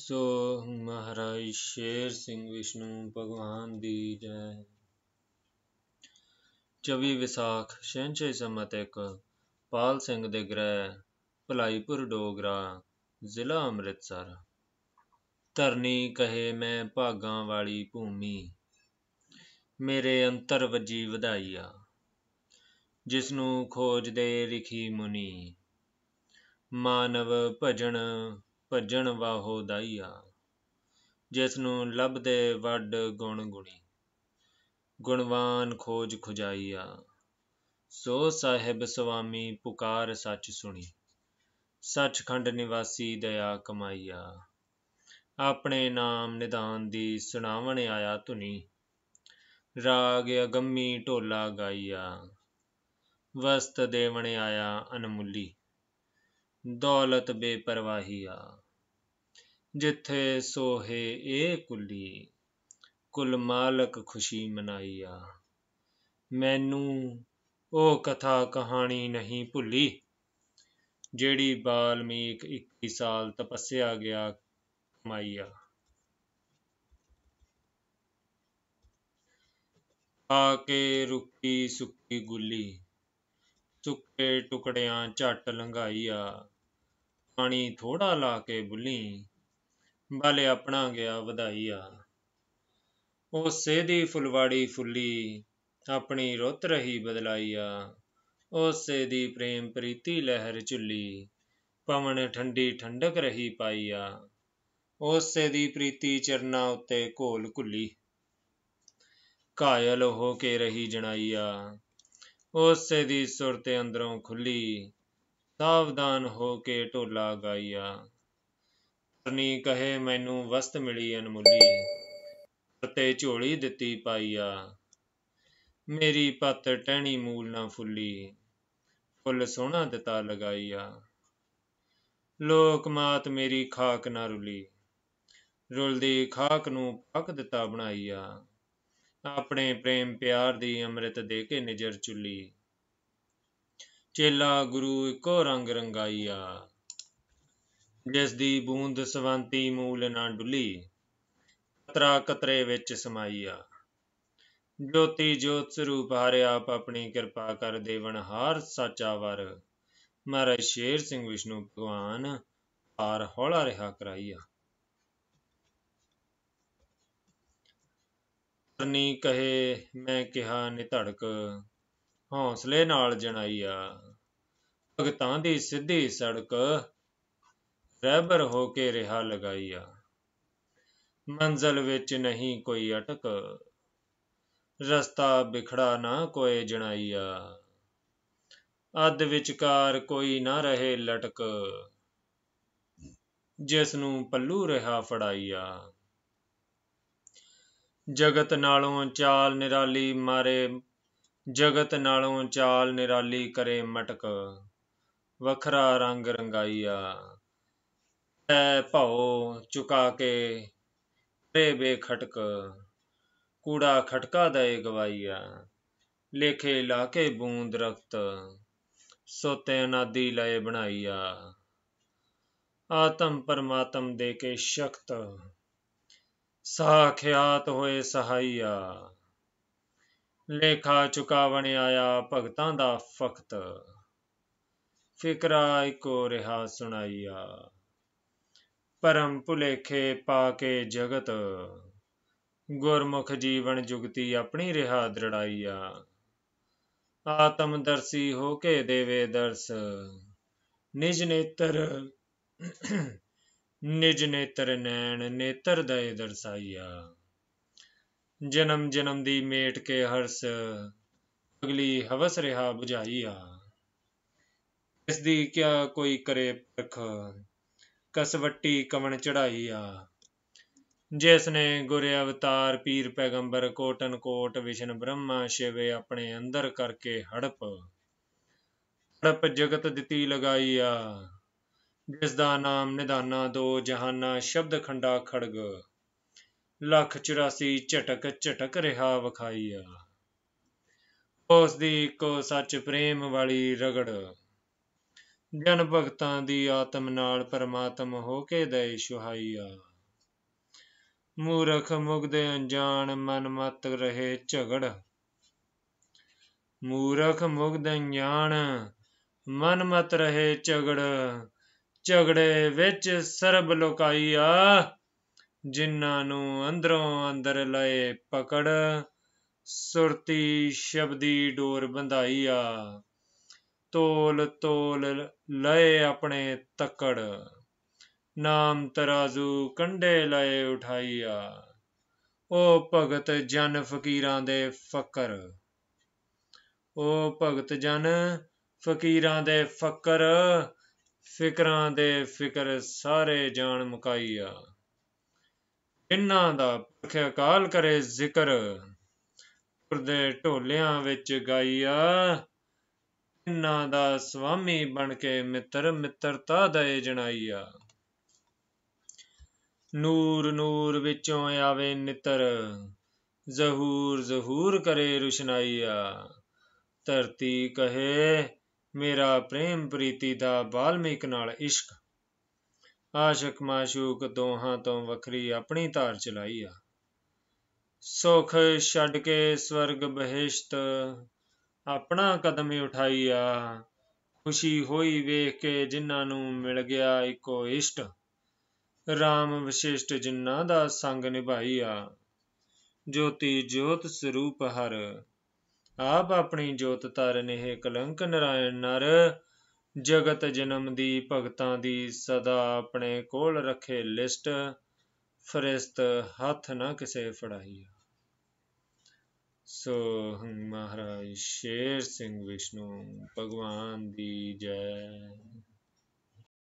ਸੋ ਮਹਾਰਾਜ ਸ਼ੇਰ ਸਿੰਘ ਵਿਸ਼ਨੂੰ ਭਗਵਾਨ ਦੀ ਜੈ 24 ਵਿਸਾਖ ਸ਼ਹਿਨਸ਼ਾਹ ਇੱਕ ਪਾਲ ਸਿੰਘ ਦੇ ਗ੍ਰਹਿ ਭਲਾਈਪੁਰ ਡੋਗਰਾ ਜ਼ਿਲ੍ਹਾ ਅੰਮ੍ਰਿਤਸਰ ਧਰਨੀ ਕਹੇ ਮੈਂ ਭਾਗਾਂ ਵਾਲੀ ਭੂਮੀ ਮੇਰੇ ਅੰਤਰ ਵਜੀ ਵਧਾਈਆ ਜਿਸ ਨੂੰ ਖੋਜਦੇ ਰਖੀ ਮੁਨੀ ਮਾਨਵ ਭਜਣ ਭਜਣ ਵਾਹੋ ਦਾਈਆ ਜਿਸ ਨੂੰ ਲੱਭਦੇ ਵੱਡ ਗੁਣ ਗੁਣੀ ਗੁਣਵਾਨ ਖੋਜ ਖੁਜਾਈਆ ਸੋ ਸਾਹਿਬ ਸੁਆਮੀ ਪੁਕਾਰ ਸੱਚ ਸੁਣੀ ਸੱਚਖੰਡ ਨਿਵਾਸੀ ਦਇਆ ਕਮਾਈਆ ਆਪਣੇ ਨਾਮ ਨਿਦਾਨ ਦੀ ਸੁਣਾਵਣ ਆਇਆ ਧੁਨੀ ਰਾਗ ਅਗੰਮੀ ਢੋਲਾ ਗਾਈਆ ਵਸਤ ਦੇਵਣ ਆਇਆ ਅਨਮੁੱਲੀ ਦੌਲਤ ਬੇਪਰਵਾਹੀਆ ਜਿੱਥੇ ਸੋਹੇ ਏ ਕੁੱਲੀ ਕੁਲ ਮਾਲਕ ਖੁਸ਼ੀ ਮਨਾਈਆ ਮੈਨੂੰ ਉਹ ਕਥਾ ਕਹਾਣੀ ਨਹੀਂ ਭੁੱਲੀ ਜਿਹੜੀ ਬਾਲਮੀਕ 21 ਸਾਲ ਤਪੱਸਿਆ ਗਿਆ ਕਮਾਈਆ ਆ ਕੇ ਰੁਕੀ ਸੁੱਕੀ ਗੁੱਲੀ ਚੁੱਕੇ ਟੁਕੜਿਆਂ ਝੱਟ ਲੰਘਾਈਆ ਪਾਣੀ ਥੋੜਾ ਲਾ ਕੇ ਬੁੱਲੀ ਬਾਲੇ ਆਪਣਾ ਗਿਆ ਵਧਾਈਆ ਉਹ ਸੇਦੀ ਫੁਲਵਾੜੀ ਫੁੱਲੀ ਆਪਣੀ ਰੁੱਤ ਰਹੀ ਬਦਲਾਈਆ ਉਹ ਸੇਦੀ ਪ੍ਰੇਮ ਪ੍ਰੀਤੀ ਲਹਿਰ ਝੁੱਲੀ ਪਵਨ ਠੰਡੀ ਠੰਡਕ ਰਹੀ ਪਾਈਆ ਉਹ ਸੇਦੀ ਪ੍ਰੀਤੀ ਚਰਨਾ ਉੱਤੇ ਘੋਲ ਕੁੱਲੀ ਕਾਇਲ ਹੋ ਕੇ ਰਹੀ ਜਣਾਈਆ ਉਸੇ ਦੀ ਸੁਰਤੇ ਅੰਦਰੋਂ ਖੁੱਲੀ ਸਾਵਧਾਨ ਹੋ ਕੇ ਢੋਲਾ ਗਾਈਆ ਤਰਨੀ ਕਹੇ ਮੈਨੂੰ ਵਸਤ ਮਿਲੀ ਅਨਮੁੱਲੀ ਤੇ ਝੋਲੀ ਦਿੱਤੀ ਪਾਈਆ ਮੇਰੀ ਪੱਤ ਟਹਿਣੀ ਮੂਲ ਨਾ ਫੁੱਲੀ ਫੁੱਲ ਸੋਹਣਾ ਦਿੱਤਾ ਲਗਾਈਆ ਲੋਕ ਮਾਤ ਮੇਰੀ ਖਾਕ ਨਾ ਰੁਲੀ ਰੁਲਦੀ ਖਾਕ ਨੂੰ ਪੱਕ ਦਿੱਤਾ ਬਣਾਈਆ ਆਪਣੇ ਪ੍ਰੇਮ ਪਿਆਰ ਦੀ ਅੰਮ੍ਰਿਤ ਦੇ ਕੇ ਨਿਜਰ ਚੁੱਲੀ ਚੇਲਾ ਗੁਰੂ ਇੱਕੋ ਰੰਗ ਰੰਗਾਈਆ ਜਿਸ ਦੀ ਬੂੰਦ ਸਵੰਤੀ ਮੂਲ ਨਾ ਡੁੱਲੀ ਕਤਰਾ ਕਤਰੇ ਵਿੱਚ ਸਮਾਈਆ ਜੋਤੀ ਜੋਤ ਸਰੂਪ ਹਰਿ ਆਪ ਆਪਣੀ ਕਿਰਪਾ ਕਰ ਦੇਵਨ ਹਾਰ ਸਾਚਾ ਵਰ ਮਹਾਰਾਜ ਸ਼ੇਰ ਸਿੰਘ ਵਿਸ਼ਨੂੰ ਭਗਵਾਨ ਹਾਰ ਹੌਲਾ ਰਿਹਾ ਕਰਾਈਆ ਨੀ ਕਹੇ ਮੈਂ ਕਿਹਾ ਨਿਧੜਕ ਹੌਸਲੇ ਨਾਲ ਜਣਾਈਆ ਭਗਤਾਂ ਦੀ ਸਿੱਧੀ ਸੜਕ ਰਹਿਬਰ ਹੋ ਕੇ ਰਿਹਾ ਲਗਾਈਆ ਮੰਜ਼ਲ ਵਿੱਚ ਨਹੀਂ ਕੋਈ ਅਟਕ ਰਸਤਾ ਵਿਖੜਾ ਨਾ ਕੋਏ ਜਣਾਈਆ ਅੱਧ ਵਿਚਕਾਰ ਕੋਈ ਨਾ ਰਹੇ ਲਟਕ ਜਿਸ ਨੂੰ ਪੱਲੂ ਰਹਾ ਫੜਾਈਆ ਜਗਤ ਨਾਲੋਂ ਚਾਲ ਨਿਰਾਲੀ ਮਾਰੇ ਜਗਤ ਨਾਲੋਂ ਚਾਲ ਨਿਰਾਲੀ ਕਰੇ ਮਟਕ ਵੱਖਰਾ ਰੰਗ ਰੰਗਾਈਆ ਐ ਭਉ ਚੁਕਾ ਕੇ ਤੇ ਬੇਖਟਕ ਕੂੜਾ ਖਟਕਾ ਦਏ ਗਵਾਈਆ ਲੇਖੇ ਲਾ ਕੇ ਬੂੰਦ ਰਖਤ ਸੋਤੇ ਅਨਾਦੀ ਲਏ ਬਣਾਈਆ ਆਤਮ ਪਰਮਾਤਮ ਦੇ ਕੇ ਸ਼ਕਤ ਸਾਖਿਆਤ ਹੋਏ ਸਹਾਈਆ ਲੇਖਾ ਚੁਕਾ ਆਇਆ ਭਗਤਾਂ ਦਾ ਫਖਤ ਫਿਕਰਾ ਇਕੋ ਰਿਹਾ ਸੁਣਾਈਆ ਪਰਮ ਭੁਲੇਖੇ ਪਾ ਕੇ ਜਗਤ ਗੁਰਮੁਖ ਜੀਵਨ ਜੁਗਤੀ ਆਪਣੀ ਰਿਹਾ ਦਰੜਾਈਆ ਆਤਮ ਦਰਸੀ ਹੋ ਕੇ ਦੇਵੇ ਦਰਸ ਨਿਜ ਨੇਤਰ ਨਿਜ ਨੇਤਰ ਨੈਣ ਨੇਤਰ ਦਇ ਦਰਸਾਈਆ ਜਨਮ ਜਨਮ ਦੀ ਮੇਟ ਕੇ ਹਰਸ ਅਗਲੀ ਹਵਸ ਰਿਹਾ 부ਝਾਈ ਆ ਇਸ ਦੀ ਕਿਆ ਕੋਈ ਕਰੇ ਪਰਖ ਕਸਵੱਟੀ ਕਵਣ ਚੜਾਈ ਆ ਜਿਸ ਨੇ ਗੁਰ ਅਵਤਾਰ ਪੀਰ ਪੈਗੰਬਰ ਕੋਟਨ ਕੋਟ ਵਿਸ਼ਨ ਬ੍ਰਹਮਾ ਸ਼ਿਵੇ ਆਪਣੇ ਅੰਦਰ ਕਰਕੇ ਹੜਪ ਹੜਪ ਜਗਤ ਦਿੱਤੀ ਲਗਾਈ ਆ ਜਿਸ ਦਾ ਨਾਮ ਨਿਧਾਨਾ ਦੋ ਜਹਾਨਾ ਸ਼ਬਦ ਖੰਡਾ ਖੜਗ ਲੱਖ 84 ਝਟਕ ਝਟਕ ਰਿਹਾ ਵਿਖਾਈਆ ਉਸ ਦੀ ਕੋ ਸੱਚ ਪ੍ਰੇਮ ਵਾਲੀ ਰਗੜ ਜਨ ਭਗਤਾਂ ਦੀ ਆਤਮ ਨਾਲ ਪਰਮਾਤਮ ਹੋ ਕੇ ਦੇ ਸੁਹਾਈਆ ਮੂਰਖ ਮੁਗਦੇ ਅਣਜਾਣ ਮਨ ਮਤ ਰਹੇ ਝਗੜ ਮੂਰਖ ਮੁਗਦ ਅਣਜਾਣ ਮਨ ਮਤ ਰਹੇ ਝਗੜ ਝਗੜੇ ਵਿੱਚ ਸਰਬ ਲੋਕਾਈਆ ਜਿਨ੍ਹਾਂ ਨੂੰ ਅੰਦਰੋਂ ਅੰਦਰ ਲਏ ਪਕੜ ਸੁਰਤੀ ਸ਼ਬਦੀ ਡੋਰ ਬੰਧਾਈ ਆ ਤੋਲ ਤੋਲ ਲਏ ਆਪਣੇ ਤਕੜ ਨਾਮ ਤਰਾਜ਼ੂ ਕੰਡੇ ਲਏ ਉਠਾਈਆ ਓ ਭਗਤ ਜਨ ਫਕੀਰਾਂ ਦੇ ਫਕਰ ਓ ਭਗਤ ਜਨ ਫਕੀਰਾਂ ਦੇ ਫਕਰ ਫਿਕਰਾਂ ਦੇ ਫਿਕਰ ਸਾਰੇ ਜਾਣ ਮੁਕਾਈਆ ਇਨ੍ਹਾਂ ਦਾ ਪ੍ਰਖਿਆ ਕਾਲ ਕਰੇ ਜ਼ਿਕਰ ਪਰਦੇ ਢੋਲਿਆਂ ਵਿੱਚ ਗਾਈਆ ਇਨ੍ਹਾਂ ਦਾ ਸਵਾਮੀ ਬਣ ਕੇ ਮਿੱਤਰ ਮਿੱਤਰਤਾ ਦੇ ਜਣਾਈਆ ਨੂਰ ਨੂਰ ਵਿੱਚੋਂ ਆਵੇ ਨਿਤਰ ਜ਼ਹੂਰ ਜ਼ਹੂਰ ਕਰੇ ਰੁਸ਼ਨਾਈਆ ਧਰਤੀ ਕਹੇ ਮੇਰਾ ਪ੍ਰੇਮ ਪ੍ਰੀਤੀ ਦਾ ਬਾਲਮੀਕ ਨਾਲ ਇਸ਼ਕ ਆਸ਼ਕ ਮਾਸ਼ੂਕ ਦੋਹਾਂ ਤੋਂ ਵੱਖਰੀ ਆਪਣੀ ਧਾਰ ਚਲਾਈ ਆ ਸੁਖ ਛੱਡ ਕੇ ਸਵਰਗ ਬਹਿਸ਼ਤ ਆਪਣਾ ਕਦਮ ਉਠਾਈ ਆ ਖੁਸ਼ੀ ਹੋਈ ਵੇਖ ਕੇ ਜਿਨ੍ਹਾਂ ਨੂੰ ਮਿਲ ਗਿਆ ਇੱਕੋ ਇਸ਼ਟ RAM ਵਿਸ਼ਿਸ਼ਟ ਜਿਨ੍ਹਾਂ ਦਾ ਸੰਗ ਨਿਭਾਈ ਆ ਜੋਤੀ ਜੋਤ ਸਰੂਪ ਹਰ ਆਪ ਆਪਣੀ ਜੋਤ ਤਰਨ ਇਹ ਕਲੰਕ ਨਰਾਇਣ ਨਰ ਜਗਤ ਜਨਮ ਦੀ ਭਗਤਾਂ ਦੀ ਸਦਾ ਆਪਣੇ ਕੋਲ ਰੱਖੇ ਲਿਸਟ ਫਰਿਸ਼ਤ ਹੱਥ ਨਾ ਕਿਸੇ ਫੜਾਈਆ ਸੋ ਮਹਾਰਾਜ ਸ਼ੇਰ ਸਿੰਘ ਵਿਸ਼ਨੂੰ ਭਗਵਾਨ ਦੀ ਜੈ